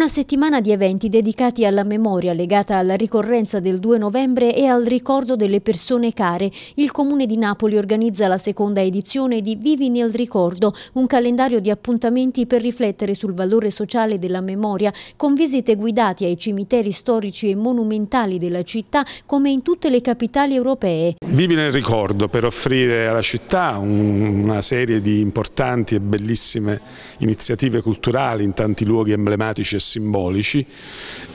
Una settimana di eventi dedicati alla memoria legata alla ricorrenza del 2 novembre e al ricordo delle persone care. Il Comune di Napoli organizza la seconda edizione di Vivi nel ricordo, un calendario di appuntamenti per riflettere sul valore sociale della memoria, con visite guidate ai cimiteri storici e monumentali della città come in tutte le capitali europee. Vivi nel ricordo per offrire alla città una serie di importanti e bellissime iniziative culturali in tanti luoghi emblematici e simbolici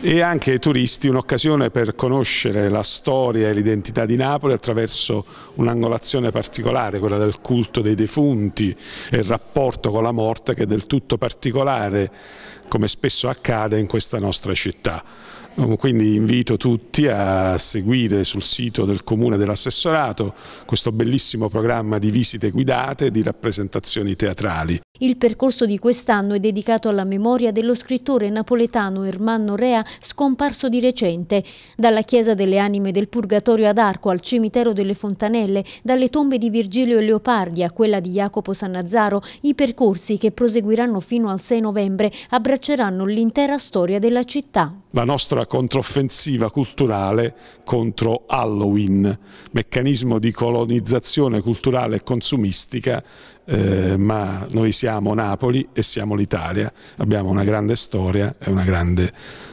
e anche ai turisti un'occasione per conoscere la storia e l'identità di Napoli attraverso un'angolazione particolare, quella del culto dei defunti e il rapporto con la morte che è del tutto particolare come spesso accade in questa nostra città. Quindi invito tutti a seguire sul sito del Comune dell'Assessorato questo bellissimo programma di visite guidate e di rappresentazioni teatrali. Il percorso di quest'anno è dedicato alla memoria dello scrittore napoletano napoletano Ermanno Rea scomparso di recente. Dalla chiesa delle anime del Purgatorio ad Arco al cimitero delle Fontanelle, dalle tombe di Virgilio e Leopardi a quella di Jacopo Sannazzaro, i percorsi che proseguiranno fino al 6 novembre abbracceranno l'intera storia della città la nostra controffensiva culturale contro Halloween, meccanismo di colonizzazione culturale e consumistica, eh, ma noi siamo Napoli e siamo l'Italia, abbiamo una grande storia e una grande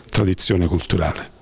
tradizione culturale.